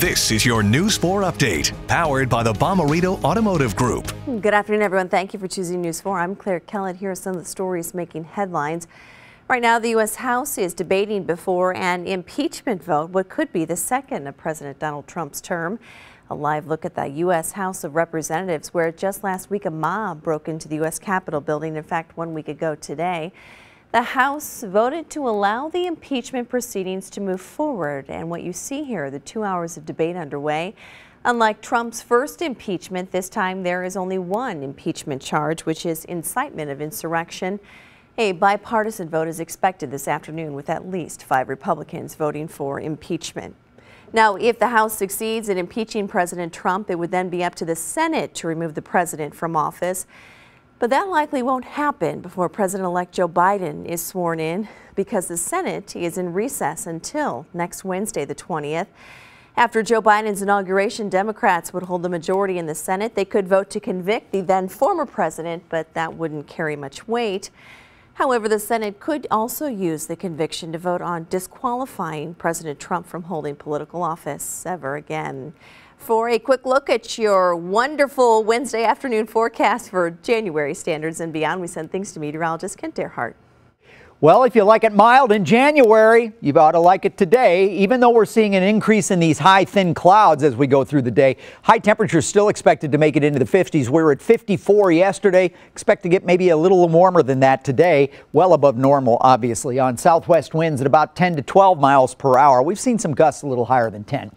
This is your News 4 update, powered by the Bomarito Automotive Group. Good afternoon, everyone. Thank you for choosing News 4. I'm Claire Kellett. Here are some of the stories making headlines. Right now, the U.S. House is debating before an impeachment vote, what could be the second of President Donald Trump's term. A live look at the U.S. House of Representatives, where just last week a mob broke into the U.S. Capitol building, in fact, one week ago today. The House voted to allow the impeachment proceedings to move forward, and what you see here are the two hours of debate underway. Unlike Trump's first impeachment, this time there is only one impeachment charge, which is incitement of insurrection. A bipartisan vote is expected this afternoon, with at least five Republicans voting for impeachment. Now, if the House succeeds in impeaching President Trump, it would then be up to the Senate to remove the president from office. But that likely won't happen before President-elect Joe Biden is sworn in because the Senate is in recess until next Wednesday, the 20th. After Joe Biden's inauguration, Democrats would hold the majority in the Senate. They could vote to convict the then former president, but that wouldn't carry much weight. However, the Senate could also use the conviction to vote on disqualifying President Trump from holding political office ever again. For a quick look at your wonderful Wednesday afternoon forecast for January standards and beyond, we send things to meteorologist Kent Earhart. Well, if you like it mild in January, you ought to like it today, even though we're seeing an increase in these high, thin clouds as we go through the day. High temperatures still expected to make it into the 50s. We were at 54 yesterday. Expect to get maybe a little warmer than that today, well above normal, obviously, on southwest winds at about 10 to 12 miles per hour. We've seen some gusts a little higher than 10.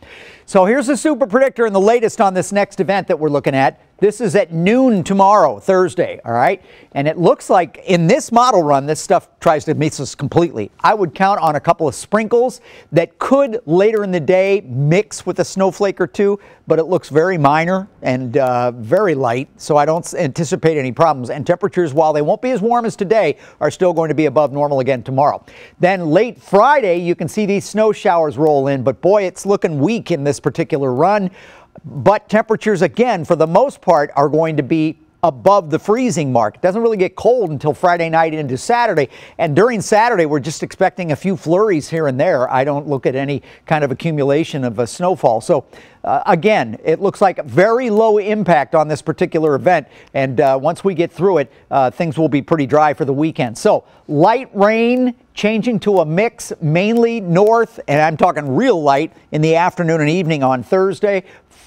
So here's the super predictor and the latest on this next event that we're looking at. This is at noon tomorrow, Thursday, all right? And it looks like in this model run, this stuff tries to miss us completely. I would count on a couple of sprinkles that could later in the day mix with a snowflake or two, but it looks very minor and uh, very light, so I don't anticipate any problems. And temperatures, while they won't be as warm as today, are still going to be above normal again tomorrow. Then late Friday, you can see these snow showers roll in, but boy, it's looking weak in this particular run. But temperatures, again, for the most part, are going to be above the freezing mark. It doesn't really get cold until Friday night into Saturday. And during Saturday, we're just expecting a few flurries here and there. I don't look at any kind of accumulation of uh, snowfall. So uh, again, it looks like very low impact on this particular event. And uh, once we get through it, uh, things will be pretty dry for the weekend. So light rain changing to a mix, mainly north, and I'm talking real light in the afternoon and evening on Thursday.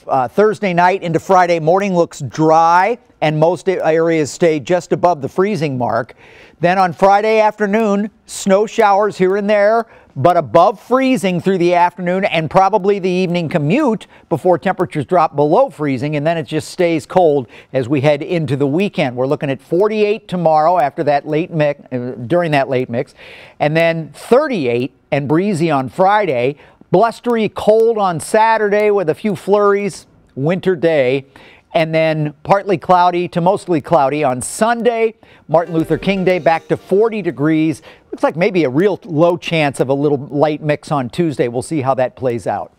Uh, Thursday night into Friday morning looks dry, and most areas stay just above the freezing mark. Then on Friday afternoon, snow showers here and there, but above freezing through the afternoon and probably the evening commute before temperatures drop below freezing and then it just stays cold as we head into the weekend. We're looking at 48 tomorrow after that late mix uh, during that late mix and then 38 and breezy on Friday, blustery cold on Saturday with a few flurries, winter day and then partly cloudy to mostly cloudy on Sunday. Martin Luther King Day back to 40 degrees. Looks like maybe a real low chance of a little light mix on Tuesday. We'll see how that plays out.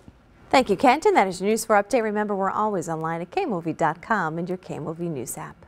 Thank you, Kenton. That is your News for Update. Remember, we're always online at kmovie.com and your KMovie News app.